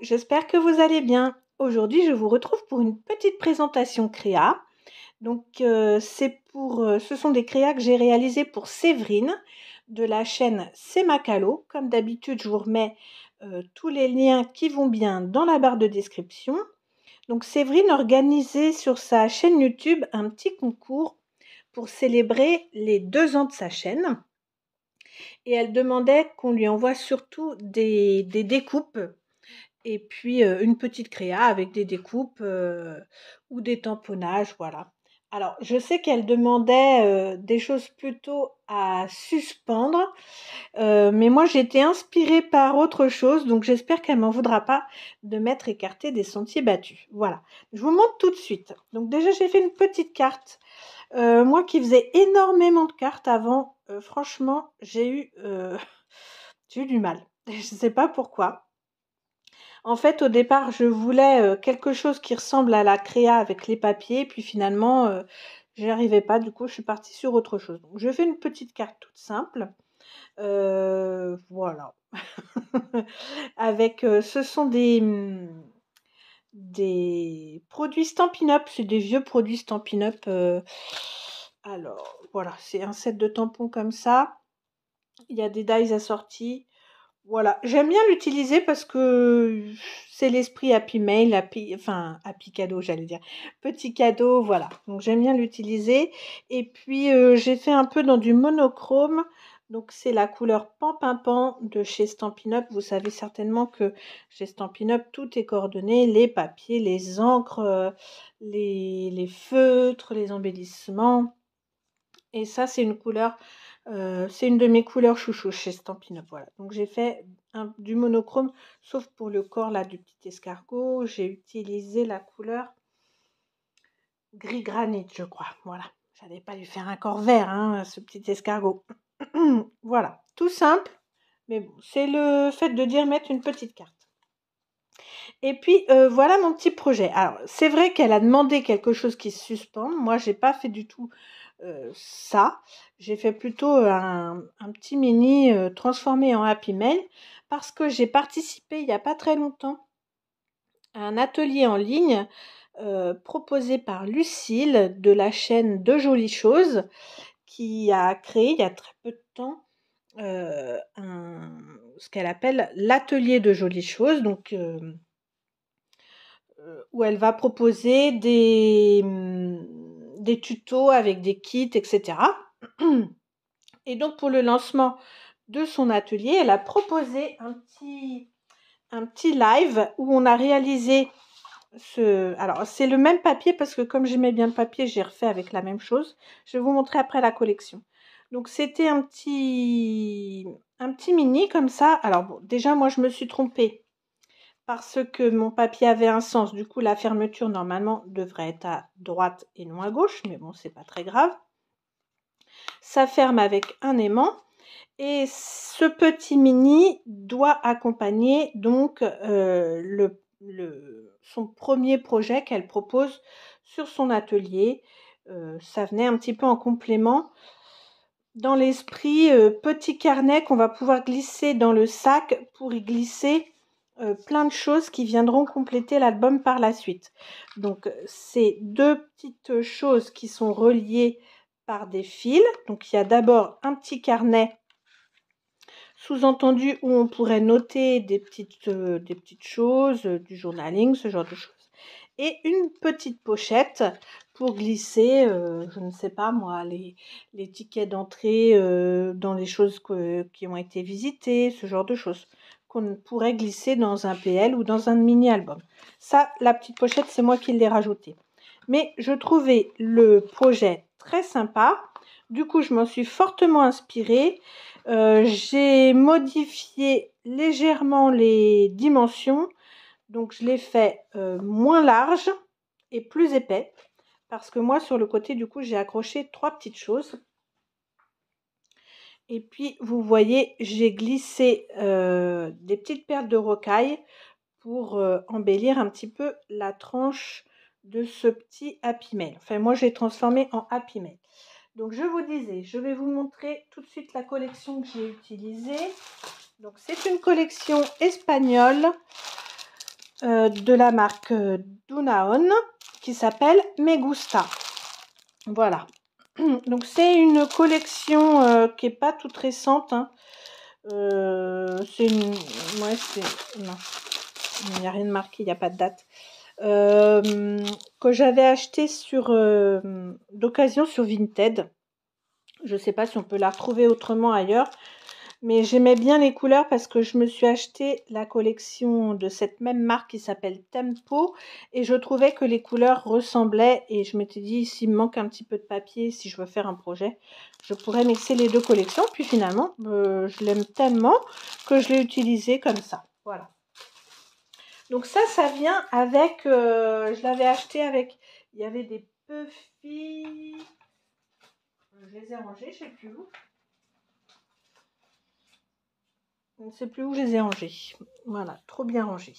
j'espère que vous allez bien. Aujourd'hui, je vous retrouve pour une petite présentation créa. Donc, euh, c'est pour, euh, ce sont des créas que j'ai réalisées pour Séverine de la chaîne C'est Macalo. Comme d'habitude, je vous remets euh, tous les liens qui vont bien dans la barre de description. Donc, Séverine organisait sur sa chaîne YouTube un petit concours pour célébrer les deux ans de sa chaîne et elle demandait qu'on lui envoie surtout des, découpes et puis une petite créa avec des découpes ou des tamponnages, voilà. Alors, je sais qu'elle demandait des choses plutôt à suspendre, mais moi j'étais inspirée par autre chose, donc j'espère qu'elle m'en voudra pas de m'être écartée des sentiers battus. Voilà, je vous montre tout de suite. Donc déjà j'ai fait une petite carte. moi qui faisais énormément de cartes avant, franchement, j'ai eu, eu du mal. je ne sais pas pourquoi. En fait, au départ, je voulais euh, quelque chose qui ressemble à la créa avec les papiers, puis finalement, je euh, j'y arrivais pas, du coup, je suis partie sur autre chose. Donc, je fais une petite carte toute simple. Euh, voilà. avec, ce sont des, hmm, des produits Stampin' Up, c'est des vieux produits Stampin' Up. alors, voilà, c'est un set de tampons comme ça. Il y a des dies assortis. Voilà, j'aime bien l'utiliser parce que c'est l'esprit Happy Mail, Happy, enfin Happy Cadeau, j'allais dire. Petit cadeau, voilà. Donc j'aime bien l'utiliser. Et puis euh, j'ai fait un peu dans du monochrome. Donc c'est la couleur Pan Pan Pan de chez Stampin' Up. Vous savez certainement que chez Stampin' Up, tout est coordonné. Les papiers, les encres, euh, les feutres, les embellissements. Et ça, c'est une couleur euh, c'est une de mes couleurs chouchou chez Stampin' Voilà. Donc j'ai fait du monochrome, sauf pour le corps là du petit escargot. J'ai utilisé la couleur gris granit, je crois. Voilà. J'allais pas lui faire un corps vert, hein, ce petit escargot. voilà. Tout simple. Mais bon, c'est le fait de dire mettre une petite carte. Et puis euh, voilà mon petit projet. Alors c'est vrai qu'elle a demandé quelque chose qui se suspend. Moi je n'ai pas fait du tout euh, ça. J'ai fait plutôt un, petit mini euh, transformé en Happy Mail parce que j'ai participé il n'y a pas très longtemps à un atelier en ligne euh, proposé par Lucille de la chaîne De Jolies Choses qui a créé il y a très peu de temps ce qu'elle appelle l'atelier de Jolies Choses. Donc, où elle va proposer des, des tutos avec des kits, etc. Et donc pour le lancement de son atelier, elle a proposé un petit, un petit live où on a réalisé ce... Alors c'est le même papier parce que comme j'aimais bien le papier, j'ai refait avec la même chose. Je vais vous montrer après la collection. Donc c'était un petit, un petit mini comme ça. Alors bon, déjà moi je me suis trompée parce que mon papier avait un sens. Du coup, la fermeture, normalement, devrait être à droite et non à gauche, mais bon, c'est pas très grave. Ça ferme avec un aimant. Et ce petit mini doit accompagner donc euh, le, son premier projet qu'elle propose sur son atelier. Euh, ça venait un petit peu en complément dans l'esprit euh, petit carnet qu'on va pouvoir glisser dans le sac pour y glisser euh, plein de choses qui viendront compléter l'album par la suite. Donc euh, c'est deux petites choses qui sont reliées par des fils. Donc il y a d'abord un petit carnet sous-entendu où on pourrait noter des petites, euh, des petites choses, du journaling, ce genre de choses. Et une petite pochette pour glisser, je ne sais pas moi, les, tickets d'entrée dans les choses qui ont été visitées, ce genre de choses qu'on pourrait glisser dans un PL ou dans un mini-album. Ça, la petite pochette, c'est moi qui l'ai rajoutée. Mais je trouvais le projet très sympa. Du coup, je m'en suis fortement inspirée. Euh, j'ai modifié légèrement les dimensions. Donc, je l'ai fait euh, moins large et plus épais parce que moi sur le côté du coup j'ai accroché trois petites choses et puis, vous voyez, j'ai glissé euh, des petites perles de rocaille pour euh, embellir un petit peu la tranche de ce petit Happy Mail. Enfin, moi, j'ai transformé en Happy Mail. Donc, je vous disais, je vais vous montrer tout de suite la collection que j'ai utilisée. Donc, c'est une collection espagnole euh, de la marque Dunaon qui s'appelle Megusta. Gusta. Voilà, Donc c'est une collection euh, qui n'est pas toute récente. Hein. Euh, c'est c'est... Il n'y a rien de marqué, il n'y a pas de date. Euh, que j'avais acheté sur d'occasion sur Vinted. Je ne sais pas si on peut la retrouver autrement ailleurs. Mais j'aimais bien les couleurs parce que je me suis acheté la collection de cette même marque qui s'appelle Tempo et je trouvais que les couleurs ressemblaient et je m'étais dit s'il me manque un petit peu de papier, si je veux faire un projet, je pourrais mixer les deux collections. Puis finalement, euh, je l'aime tellement que je l'ai utilisé comme ça. Voilà. Donc ça, ça vient avec, euh, je l'avais acheté avec, il y avait des Puffy, je les ai rangés, je sais plus où. Je ne sais plus où je les ai rangés. Voilà, trop bien rangés.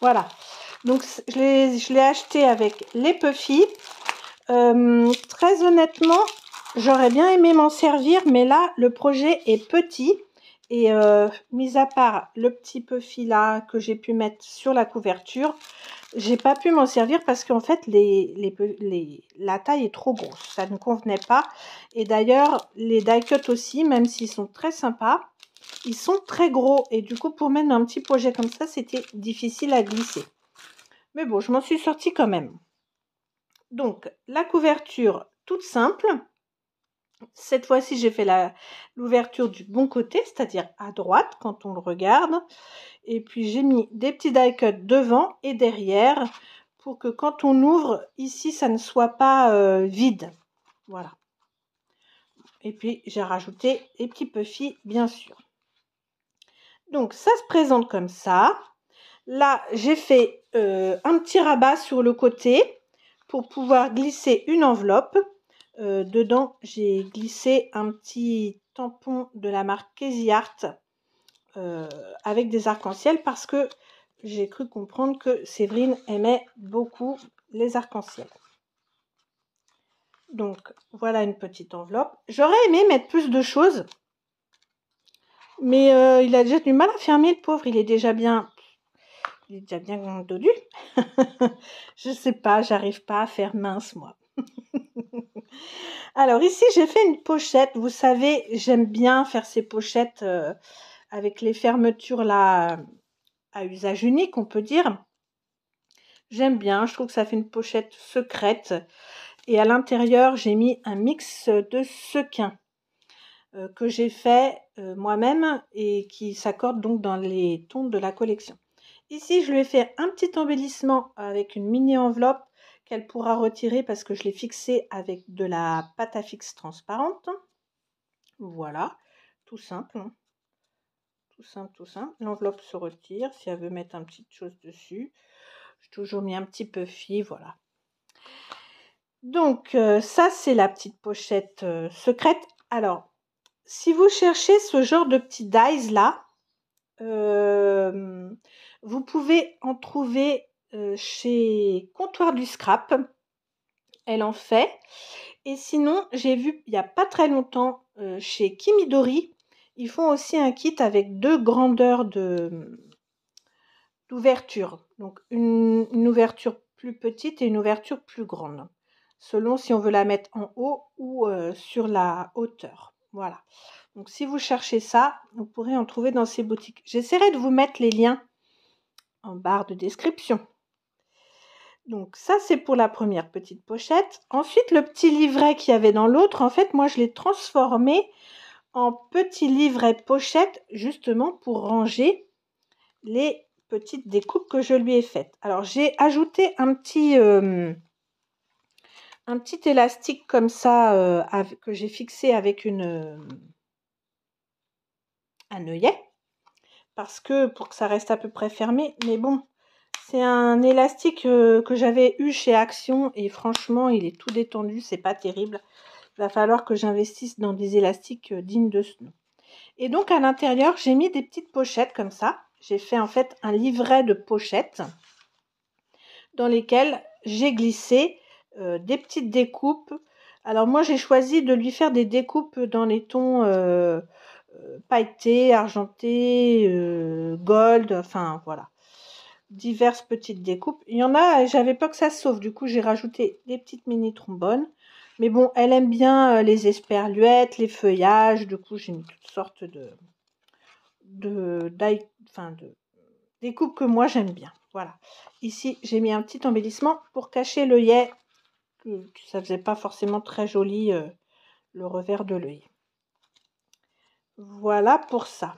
Voilà. Donc, je l'ai acheté avec les Puffy. Euh, très honnêtement, j'aurais bien aimé m'en servir, mais là, le projet est petit. Et euh, mis à part le petit Puffy là que j'ai pu mettre sur la couverture, j'ai pas pu m'en servir parce qu'en fait, les, la taille est trop grosse. Ça ne convenait pas. Et d'ailleurs, les die cuts aussi, même s'ils sont très sympas, ils sont très gros. Et du coup, pour mettre un petit projet comme ça, c'était difficile à glisser. Mais bon, je m'en suis sortie quand même. Donc, la couverture toute simple. Cette fois-ci, j'ai fait l'ouverture du bon côté, c'est-à-dire à droite quand on le regarde. Et puis j'ai mis des petits die cuts devant et derrière pour que quand on ouvre ici, ça ne soit pas euh, vide. Voilà. Et puis j'ai rajouté les petits puffy, bien sûr. Donc ça se présente comme ça. Là, j'ai fait euh, un petit rabat sur le côté pour pouvoir glisser une enveloppe euh, dedans, j'ai glissé un petit tampon de la marque Casey euh, avec des arcs-en-ciel parce que j'ai cru comprendre que Séverine aimait beaucoup les arcs-en-ciel. Donc voilà une petite enveloppe. J'aurais aimé mettre plus de choses, mais euh, il a déjà du mal à fermer le pauvre. Il est déjà bien, il est déjà bien dodu. Je sais pas, j'arrive pas à faire mince moi. Alors ici, j'ai fait une pochette. Vous savez, j'aime bien faire ces pochettes euh, avec les fermetures là à usage unique, on peut dire. J'aime bien, je trouve que ça fait une pochette secrète. Et à l'intérieur, j'ai mis un mix de sequins euh, que j'ai fait euh, moi-même et qui s'accorde donc dans les tons de la collection. Ici, je lui ai fait un petit embellissement avec une mini enveloppe qu'elle pourra retirer parce que je l'ai fixé avec de la pâte à fixe transparente. Voilà, tout simple. Hein. Tout simple, tout simple. L'enveloppe se retire si elle veut mettre un petit chose dessus. J'ai toujours mis un petit peu fille, voilà. Donc euh, ça, c'est la petite pochette euh, secrète. Alors, si vous cherchez ce genre de petit dies là, euh, vous pouvez en trouver euh, chez Comptoir du Scrap. Elle en fait. Et sinon, j'ai vu il n'y a pas très longtemps euh, chez Kimidori, ils font aussi un kit avec deux grandeurs de d'ouverture. Donc une, ouverture plus petite et une ouverture plus grande, selon si on veut la mettre en haut ou euh, sur la hauteur. Voilà. Donc si vous cherchez ça, vous pourrez en trouver dans ces boutiques. J'essaierai de vous mettre les liens en barre de description. Donc ça, c'est pour la première petite pochette. Ensuite, le petit livret qu'il y avait dans l'autre, en fait, moi, je l'ai transformé en petit livret pochette, justement pour ranger les petites découpes que je lui ai faites. Alors, j'ai ajouté un petit, euh, un petit élastique comme ça euh, que j'ai fixé avec une, un œillet, parce que pour que ça reste à peu près fermé, mais bon, c'est un élastique euh, que j'avais eu chez Action et franchement, il est tout détendu, c'est pas terrible. Il va falloir que j'investisse dans des élastiques euh, dignes de ce nom. Et donc à l'intérieur, j'ai mis des petites pochettes comme ça. J'ai fait en fait un livret de pochettes dans lesquelles j'ai glissé euh, des petites découpes. Alors moi, j'ai choisi de lui faire des découpes dans les tons pailletés, argentés, gold, enfin voilà diverses petites découpes. Il y en a, j'avais peur que ça se sauve, du coup j'ai rajouté des petites mini trombones. Mais bon, elle aime bien euh, les esperluettes, les feuillages, du coup j'ai mis toutes sortes de, de, enfin de découpes que moi j'aime bien. Voilà. Ici, j'ai mis un petit embellissement pour cacher l'œillet, que, ça faisait pas forcément très joli euh, le revers de l'œil. Voilà pour ça.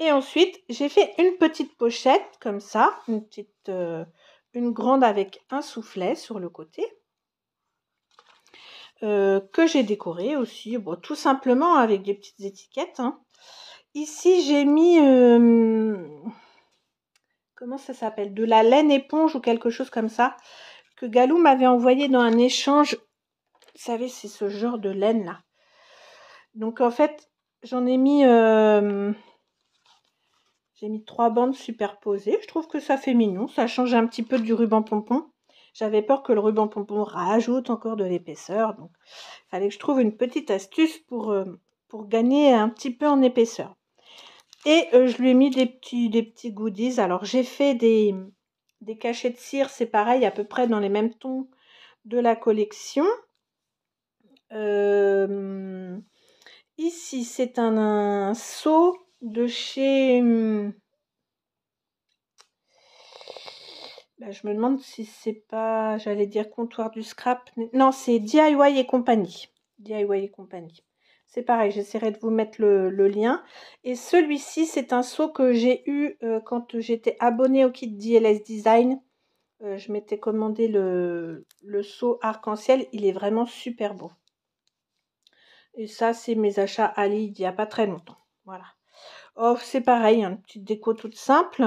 Et ensuite, j'ai fait une petite pochette comme ça, une petite, euh, une grande avec un soufflet sur le côté. Euh, que j'ai décoré aussi, bon, tout simplement avec des petites étiquettes. Hein. Ici, j'ai mis, euh, comment ça s'appelle, de la laine éponge ou quelque chose comme ça, que Galou m'avait envoyé dans un échange. Vous savez, c'est ce genre de laine-là. Donc, en fait, j'en ai mis... J'ai mis trois bandes superposées. Je trouve que ça fait mignon. Ça change un petit peu du ruban pompon. J'avais peur que le ruban pompon rajoute encore de l'épaisseur. Donc, il fallait que je trouve une petite astuce pour, euh, pour gagner un petit peu en épaisseur. Et euh, je lui ai mis des petits, des petits goodies. Alors, j'ai fait des, cachets de cire. C'est pareil, à peu près dans les mêmes tons de la collection. Euh, ici, c'est un, un seau de chez. Hmm, bah, je me demande si c'est pas, j'allais dire comptoir du scrap. Non, c'est DIY et compagnie. DIY et compagnie. C'est pareil, j'essaierai de vous mettre le, lien. Et celui-ci, c'est un seau que j'ai eu euh, quand j'étais abonnée au kit DLS Design. Euh, je m'étais commandé le, le seau arc-en-ciel. Il est vraiment super beau. Et ça, c'est mes achats Ali il n'y a pas très longtemps. Voilà. Oh, c'est pareil, hein, une petite déco toute simple.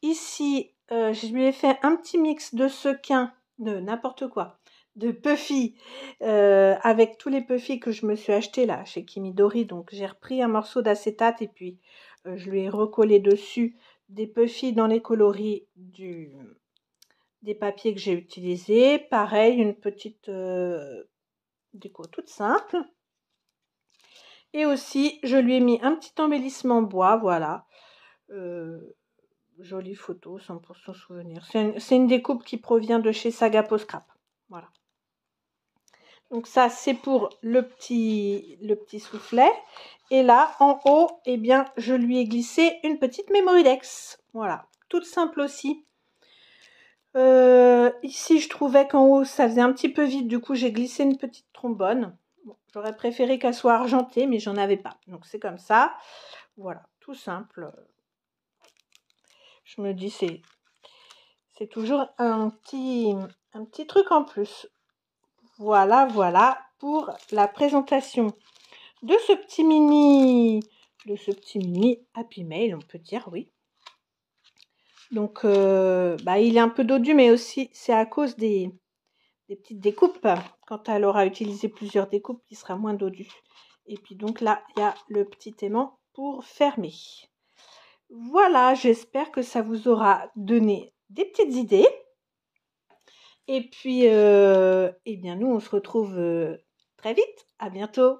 Ici, euh, je lui ai fait un petit mix de sequins, de n'importe quoi, de puffy, euh, avec tous les puffy que je me suis acheté là chez Kimidori. Donc j'ai repris un morceau d'acétate et puis euh, je lui ai recollé dessus des puffy dans les coloris du, des papiers que j'ai utilisés. Pareil, une petite déco toute simple. Et aussi, je lui ai mis un petit embellissement bois, voilà. Euh, jolie photo, 100% souvenir. C'est une, découpe qui provient de chez Saga scrap Voilà. Donc ça, c'est pour le petit, le petit soufflet. Et là, en haut, eh bien, je lui ai glissé une petite Dex. Voilà, toute simple aussi. Euh, ici, je trouvais qu'en haut, ça faisait un petit peu vite Du coup, j'ai glissé une petite trombone. J'aurais préféré qu'elle soit argentée, mais j'en avais pas. Donc c'est comme ça. Voilà, tout simple. Je me dis, c'est, c'est toujours un petit, un petit truc en plus. Voilà, voilà pour la présentation de ce petit mini, de ce petit mini Happy Mail, on peut dire, oui. Donc, euh, bah, il est un peu dodu, mais aussi c'est à cause des, petites découpes. Quand elle aura utilisé plusieurs découpes, il sera moins dodu. Et puis donc là, il y a le petit aimant pour fermer. Voilà, j'espère que ça vous aura donné des petites idées. Et puis, et euh, eh bien, nous, on se retrouve euh, très vite. À bientôt.